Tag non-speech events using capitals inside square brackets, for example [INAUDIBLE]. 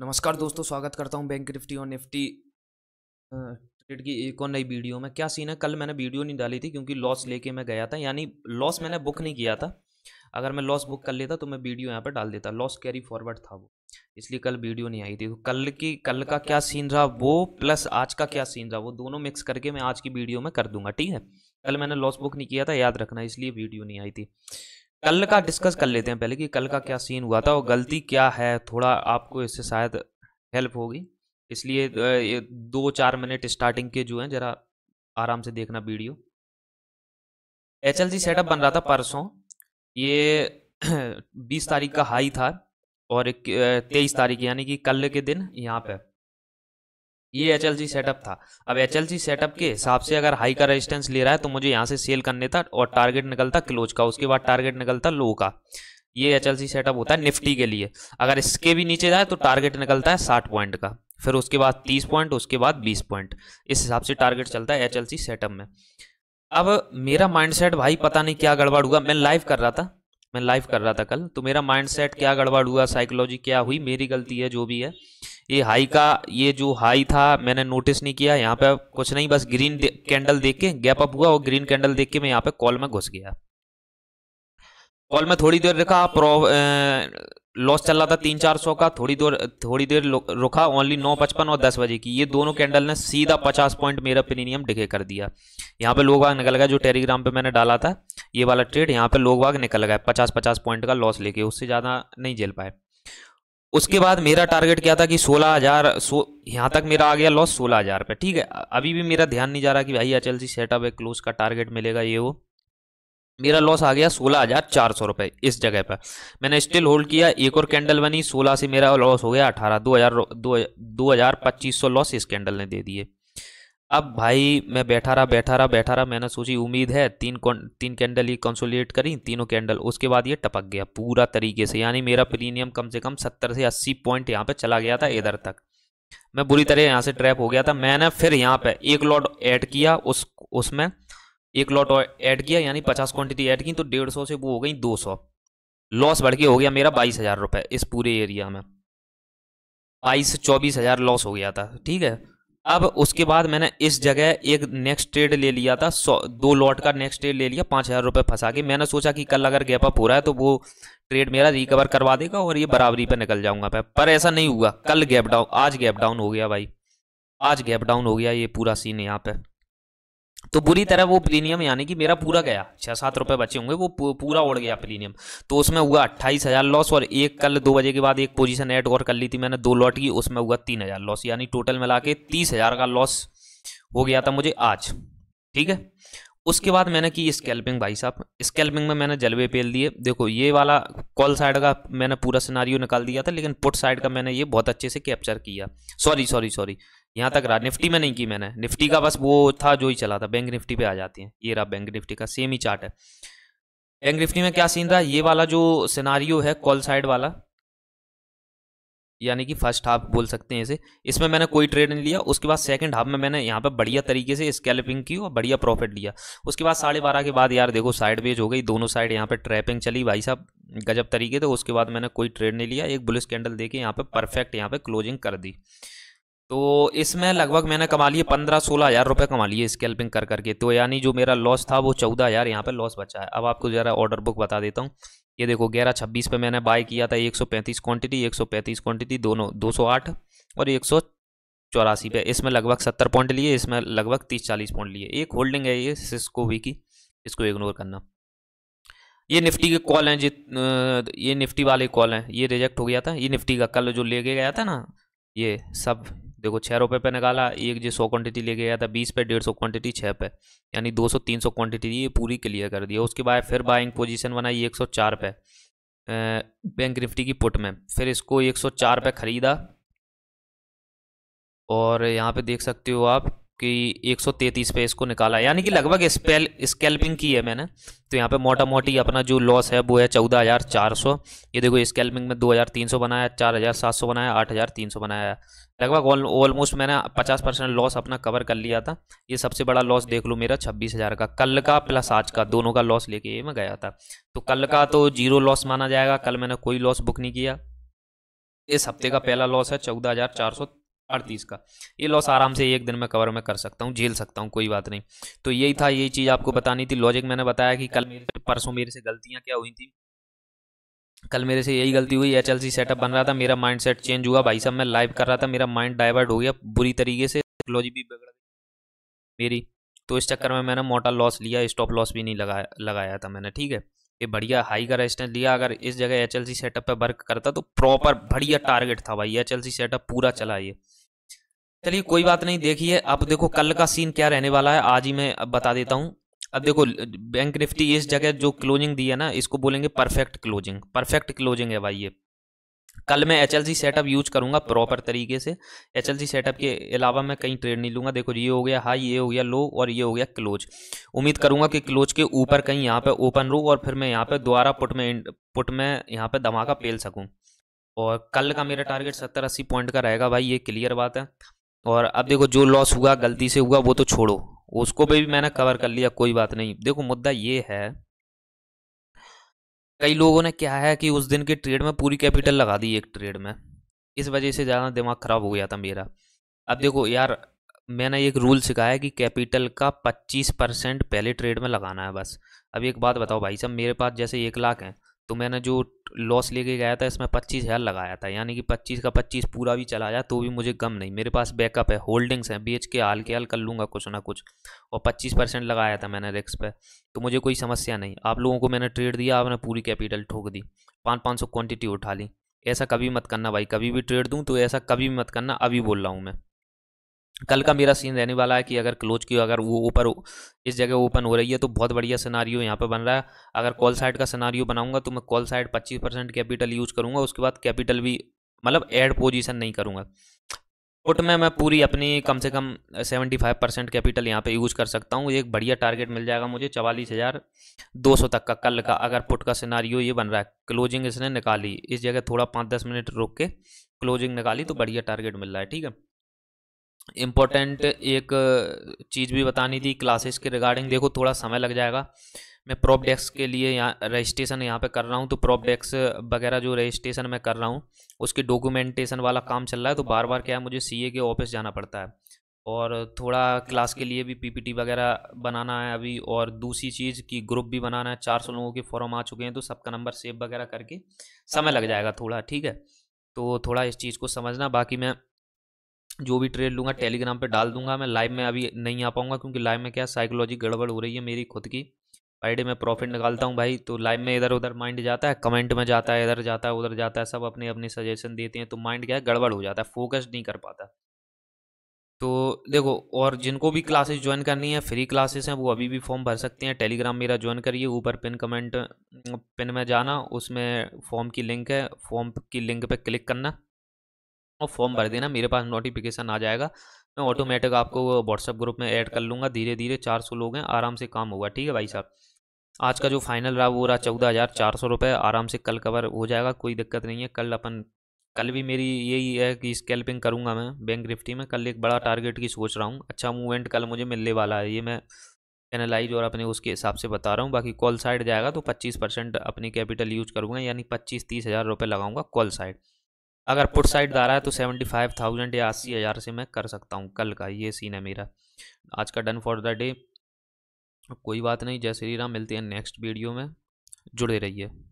नमस्कार दोस्तों स्वागत करता हूं बैंक निफ्टी और निफ्टी ट्रेड की एक और नई वीडियो में क्या सीन है कल मैंने वीडियो नहीं डाली थी क्योंकि लॉस लेके मैं गया था यानी लॉस मैंने बुक नहीं किया था अगर मैं लॉस बुक कर लेता तो मैं वीडियो यहाँ पर डाल देता लॉस कैरी फॉरवर्ड था वो इसलिए कल वीडियो नहीं आई थी तो कल की कल का क्या सीन रहा वो प्लस आज का क्या सीन रहा वो दोनों मिक्स करके मैं आज की वीडियो में कर दूंगा ठीक है कल मैंने लॉस बुक नहीं किया था याद रखना इसलिए वीडियो नहीं आई थी कल का डिस्कस कर लेते हैं पहले कि कल का क्या सीन हुआ था और गलती क्या है थोड़ा आपको इससे शायद हेल्प होगी इसलिए दो चार मिनट स्टार्टिंग के जो हैं जरा आराम से देखना वीडियो एच एल सेटअप बन रहा था परसों ये [CLEARS THROAT] बीस तारीख का हाई था और तेईस तारीख यानी कि कल के दिन यहाँ पे ये एच एल सेटअप था अब एच एल सेटअप के हिसाब से अगर हाई का रेजिस्टेंस ले रहा है तो मुझे यहाँ से सेल करने था और टारगेट निकलता क्लोज का उसके बाद टारगेट निकलता लो का ये एच एल सेटअप होता है निफ्टी के लिए अगर इसके भी नीचे जाए तो टारगेट निकलता है साठ पॉइंट का फिर उसके बाद तीस पॉइंट उसके बाद बीस पॉइंट इस हिसाब से टारगेट चलता है एच एल सेटअप में अब मेरा सेट भाई पता नहीं क्या गड़बड़ हुआ मैं लाइव कर रहा था मैं लाइव कर रहा था कल तो मेरा सेट क्या गड़बड़ हुआ साइकोलॉजी क्या हुई मेरी गलती है जो भी है ये हाई का ये जो हाई था मैंने नोटिस नहीं किया यहाँ पे कुछ नहीं बस ग्रीन कैंडल देख के गैप अप हुआ और ग्रीन कैंडल देख के मैं यहाँ पे कॉल में घुस गया कॉल में थोड़ी देर रखा लॉस चल रहा था तीन चार सौ का थोड़ी देर थोड़ी देर रुका ओनली नौ पचपन और दस बजे की ये दोनों कैंडल ने सीधा पचास पॉइंट मेरा प्रीमियम डिके कर दिया यहाँ पे लोग बाग निकल गया जो टेलीग्राम पे मैंने डाला था ये वाला ट्रेड यहाँ पे लोग बाग निकल गया पचास पचास पॉइंट का लॉस लेके उससे ज़्यादा नहीं झेल पाए उसके बाद मेरा टारगेट क्या था कि सोलह हजार सो यहाँ तक मेरा आ गया लॉस सोलह हजार पे ठीक है अभी भी मेरा ध्यान नहीं जा रहा कि भाई अचल जी सेटअप है क्लोज का टारगेट मिलेगा ये वो मेरा लॉस आ गया सोलह हजार चार सौ रुपये इस जगह पर मैंने स्टिल होल्ड किया एक और कैंडल बनी सोलह से मेरा लॉस हो गया अठारह दो हजार दो हजार पच्चीस सौ लॉस इस कैंडल ने दे दिए अब भाई मैं बैठा रहा बैठा रहा बैठा रहा मैंने सोची उम्मीद है तीन तीन कैंडल ये कंसोलिडेट करी तीनों कैंडल उसके बाद ये टपक गया पूरा तरीके से यानी मेरा प्रीमियम कम से कम सत्तर से अस्सी पॉइंट यहाँ पे चला गया था इधर तक मैं बुरी तरह यहाँ से ट्रैप हो गया था मैंने फिर यहाँ पे एक लॉट ऐड किया उस उसमें एक लॉट ऐड किया यानी पचास क्वान्टिटी ऐड की तो डेढ़ सौ से वो हो गई दो सौ लॉस बढ़ के हो गया मेरा बाईस हज़ार रुपये इस पूरे एरिया में बाईस चौबीस हज़ार लॉस हो गया था ठीक है अब उसके बाद मैंने इस जगह एक नेक्स्ट ट्रेड ले लिया था सौ दो लॉट का नेक्स्ट ट्रेड ले लिया पाँच हज़ार रुपये फंसा के मैंने सोचा कि कल अगर गैप अप हो रहा है तो वो ट्रेड मेरा रिकवर करवा देगा और ये बराबरी पर निकल जाऊंगा मैं पर ऐसा नहीं हुआ कल गैप डाउन आज गैप डाउन हो गया भाई आज गैप डाउन हो गया ये पूरा सीन यहाँ पे तो बुरी तरह वो प्रीमियम यानी कि मेरा पूरा गया छः सात रुपए बचे होंगे वो पूरा उड़ गया प्रीमियम तो उसमें हुआ अट्ठाईस हज़ार लॉस और एक कल दो बजे के बाद एक पोजीशन ऐड और कर ली थी मैंने दो लॉट की उसमें हुआ तीन हज़ार लॉस यानी टोटल मिला के तीस हज़ार का लॉस हो गया था मुझे आज ठीक है उसके बाद मैंने की स्केल्पिंग भाई साहब स्केल्पिंग में मैंने जलवे पेल दिए देखो ये वाला कॉल साइड का मैंने पूरा सिनारियो निकाल दिया था लेकिन पुट साइड का मैंने ये बहुत अच्छे से कैप्चर किया सॉरी सॉरी सॉरी यहाँ तक रहा निफ्टी में नहीं की मैंने निफ्टी का बस वो था जो ही चला था बैंक निफ्टी पे आ जाती है ये रहा बैंक निफ्टी का सेम ही चार्ट है बैंक निफ्टी में क्या सीन रहा ये वाला जो सिनारियो है कॉल साइड वाला यानी कि फर्स्ट हाफ बोल सकते हैं इसे इसमें मैंने कोई ट्रेड नहीं लिया उसके बाद सेकंड हाफ में मैंने यहाँ पर बढ़िया तरीके से स्कैल्पिंग की और बढ़िया प्रॉफिट लिया उसके बाद साढ़े बारह के बाद यार देखो साइड वेज हो गई दोनों साइड यहाँ पे ट्रैपिंग चली भाई साहब गजब तरीके थे उसके बाद मैंने कोई ट्रेड नहीं लिया एक बुलिस कैंडल देके यहाँ पे परफेक्ट यहाँ पे क्लोजिंग कर दी तो इसमें लगभग मैंने कमा लिए पंद्रह सोलह हज़ार रुपये कमा लिए स्केल्पिंग कर करके तो यानी जो मेरा लॉस था वो चौदह हज़ार यहाँ पर लॉस बचा है अब आपको ज़रा ऑर्डर बुक बता देता हूँ ये देखो ग्यारह छब्बीस पे मैंने बाय किया था एक सौ पैंतीस क्वान्टिटी एक सौ पैंतीस क्वान्टिटी दोनों दो सौ आठ और एक सौ चौरासी पे इसमें लगभग सत्तर पॉइंट लिए इसमें लगभग तीस चालीस पॉइंट लिए एक होल्डिंग है ये सिस्को वी की इसको इग्नोर करना ये निफ्टी के कॉल हैं जित ये निफ्टी वाले कॉल हैं ये रिजेक्ट हो गया था ये निफ्टी का कल जो लेके गया था ना ये सब देखो छः रुपये पे निकाला एक जो सौ क्वांटिटी लेके गया था बीस पे डेढ़ सौ क्वांटिटी छः पे यानी दो सौ तीन सौ क्वांटिटी ये पूरी क्लियर कर दिया उसके बाद फिर बाइंग पोजीशन बनाई एक सौ चार पे बैंक निफ्टी की पुट में फिर इसको एक सौ चार पे ख़रीदा और यहाँ पे देख सकते हो आप कि 133 पे इसको निकाला यानी कि लगभग स्पेल स्कैल्पिंग की है मैंने तो यहाँ पे मोटा मोटी अपना जो लॉस है वो है चौदह हज़ार चार सौ ये देखो स्कैल्पिंग में दो हज़ार तीन सौ बनाया चार हज़ार सात सौ बनाया आठ हज़ार तीन सौ बनाया लगभग ऑलमोस्ट मैंने पचास परसेंट लॉस अपना कवर कर लिया था ये सबसे बड़ा लॉस देख लो मेरा छब्बीस हज़ार का कल का प्लस आज का दोनों का लॉस लेके मैं गया था तो कल का तो जीरो लॉस माना जाएगा कल मैंने कोई लॉस बुक नहीं किया इस हफ्ते का पहला लॉस है चौदह हज़ार चार सौ अड़तीस का ये लॉस आराम से एक दिन में कवर में कर सकता हूँ झेल सकता हूँ कोई बात नहीं तो यही था यही चीज़ आपको बतानी थी लॉजिक मैंने बताया कि कल मेरे परसों मेरे से गलतियाँ क्या हुई थी कल मेरे से यही गलती हुई एच सेटअप बन रहा था मेरा माइंड सेट चेंज हुआ भाई साहब मैं लाइव कर रहा था मेरा माइंड डाइवर्ट हो गया बुरी तरीके से टेक्नोलॉजी भी बिगड़ गई मेरी तो इस चक्कर में मैंने मोटा लॉस लिया स्टॉप लॉस भी नहीं लगाया लगाया था मैंने ठीक है ये बढ़िया हाई का रेस्टेंस लिया अगर इस जगह एच सेटअप पर वर्क करता तो प्रॉपर बढ़िया टारगेट था भाई एच सेटअप पूरा चला ये चलिए कोई बात नहीं देखिए अब देखो कल का सीन क्या रहने वाला है आज ही मैं अब बता देता हूँ अब देखो बैंक निफ्टी इस जगह जो क्लोजिंग दी है ना इसको बोलेंगे परफेक्ट क्लोजिंग परफेक्ट क्लोजिंग है भाई ये कल मैं एच सेटअप यूज करूंगा प्रॉपर तरीके से एच सेटअप के अलावा मैं कहीं ट्रेड नहीं लूंगा देखो ये हो गया हाई ये हो गया लो और ये हो गया क्लोज उम्मीद करूंगा कि क्लोज के ऊपर कहीं यहाँ पे ओपन रू और फिर मैं यहाँ पे दोबारा पुट में पुट में यहाँ पे धमाका पेल सकूँ और कल का मेरा टारगेट सत्तर अस्सी पॉइंट का रहेगा भाई ये क्लियर बात है और अब देखो जो लॉस हुआ गलती से हुआ वो तो छोड़ो उसको भी मैंने कवर कर लिया कोई बात नहीं देखो मुद्दा ये है कई लोगों ने क्या है कि उस दिन के ट्रेड में पूरी कैपिटल लगा दी एक ट्रेड में इस वजह से ज़्यादा दिमाग ख़राब हो गया था मेरा अब देखो यार मैंने एक रूल सिखाया कि कैपिटल का 25 परसेंट पहले ट्रेड में लगाना है बस अब एक बात बताओ भाई साहब मेरे पास जैसे एक लाख हैं तो मैंने जो लॉस लेके गया था इसमें पच्चीस हज़ार लगाया था यानी कि पच्चीस का पच्चीस पूरा भी चला जाए तो भी मुझे गम नहीं मेरे पास बैकअप है होल्डिंग्स हैं बेच के हाल के हाल कर लूँगा कुछ ना कुछ और पच्चीस परसेंट लगाया था मैंने रिक्स पे तो मुझे कोई समस्या नहीं आप लोगों को मैंने ट्रेड दिया आपने पूरी कैपिटल ठोक दी पाँच पाँच सौ क्वान्टिटी उठा ली ऐसा कभी मत करना भाई कभी भी ट्रेड दूँ तो ऐसा कभी मत करना अभी बोल रहा हूँ मैं कल का मेरा सीन रहने वाला है कि अगर क्लोज की अगर वो ऊपर इस जगह ओपन हो रही है तो बहुत बढ़िया सिनारियो यहाँ पे बन रहा है अगर कॉल साइड का सिनारियो बनाऊंगा तो मैं call side 25 percent capital use करूंगा उसके बाद कैपिटल भी मतलब एड पोजीशन नहीं करूंगा पुट में मैं पूरी अपनी कम से कम 75 परसेंट कैपिटल यहाँ पे यूज कर सकता हूँ एक बढ़िया टारगेट मिल जाएगा मुझे चवालीस हज़ार दो सौ तक का कल का अगर पुट का सिनारियो ये बन रहा है क्लोजिंग इसने निकाली इस जगह थोड़ा पाँच दस मिनट रुक के क्लोजिंग निकाली तो बढ़िया टारगेट मिल रहा है ठीक है इम्पोर्टेंट एक चीज़ भी बतानी थी क्लासेस के रिगार्डिंग देखो थोड़ा समय लग जाएगा मैं प्रॉप डेस्क के लिए यहाँ रजिस्ट्रेशन यहाँ पे कर रहा हूँ तो प्रॉप डेस्क वगैरह जो रजिस्ट्रेशन मैं कर रहा हूँ उसके डॉक्यूमेंटेशन वाला काम चल रहा है तो बार बार क्या है मुझे सी के ऑफिस जाना पड़ता है और थोड़ा क्लास के लिए भी पी वगैरह बनाना है अभी और दूसरी चीज़ की ग्रुप भी बनाना है चार सौ लोगों के फॉर्म आ चुके हैं तो सबका नंबर सेव वगैरह करके समय लग जाएगा थोड़ा ठीक है तो थोड़ा इस चीज़ को समझना बाकी मैं जो भी ट्रेड लूँगा टेलीग्राम पे डाल दूंगा मैं लाइव में अभी नहीं आ पाऊँगा क्योंकि लाइव में क्या साइकोलॉजी गड़बड़ हो रही है मेरी खुद की फ्राइडे में प्रॉफिट निकालता हूँ भाई तो लाइव में इधर उधर माइंड जाता है कमेंट में जाता है इधर जाता है उधर जाता है सब अपने अपने सजेशन देते हैं तो माइंड क्या है गड़बड़ हो जाता है फोकस नहीं कर पाता तो देखो और जिनको भी क्लासेस ज्वाइन करनी है फ्री क्लासेस हैं वो अभी भी फॉर्म भर सकते हैं टेलीग्राम मेरा ज्वाइन करिए ऊपर पिन कमेंट पिन में जाना उसमें फॉर्म की लिंक है फॉर्म की लिंक पर क्लिक करना और फॉर्म भर देना मेरे पास नोटिफिकेशन आ जाएगा मैं ऑटोमेटिक आपको व्हाट्सअप ग्रुप में ऐड कर लूँगा धीरे धीरे चार सौ लोग हैं आराम से काम होगा ठीक है भाई साहब आज का जो फाइनल रहा वो रहा चौदह हज़ार चार सौ रुपये आराम से कल कवर हो जाएगा कोई दिक्कत नहीं है कल अपन कल भी मेरी यही है कि स्कैल्पिंग करूँगा मैं बैंक निफ्टी में कल एक बड़ा टारगेट की सोच रहा हूँ अच्छा मूवमेंट कल मुझे मिलने वाला है ये मैं एनालाइज और अपने उसके हिसाब से बता रहा हूँ बाकी कॉल साइड जाएगा तो पच्चीस परसेंट अपनी कैपिटल यूज करूँगा यानी पच्चीस तीस हज़ार रुपये लगाऊंगा कॉल साइड अगर पुट साइड आ रहा है तो सेवेंटी फाइव थाउजेंड या अस्सी हज़ार से मैं कर सकता हूँ कल का ये सीन है मेरा आज का डन फॉर द डे कोई बात नहीं जय श्री राम मिलते हैं नेक्स्ट वीडियो में जुड़े रहिए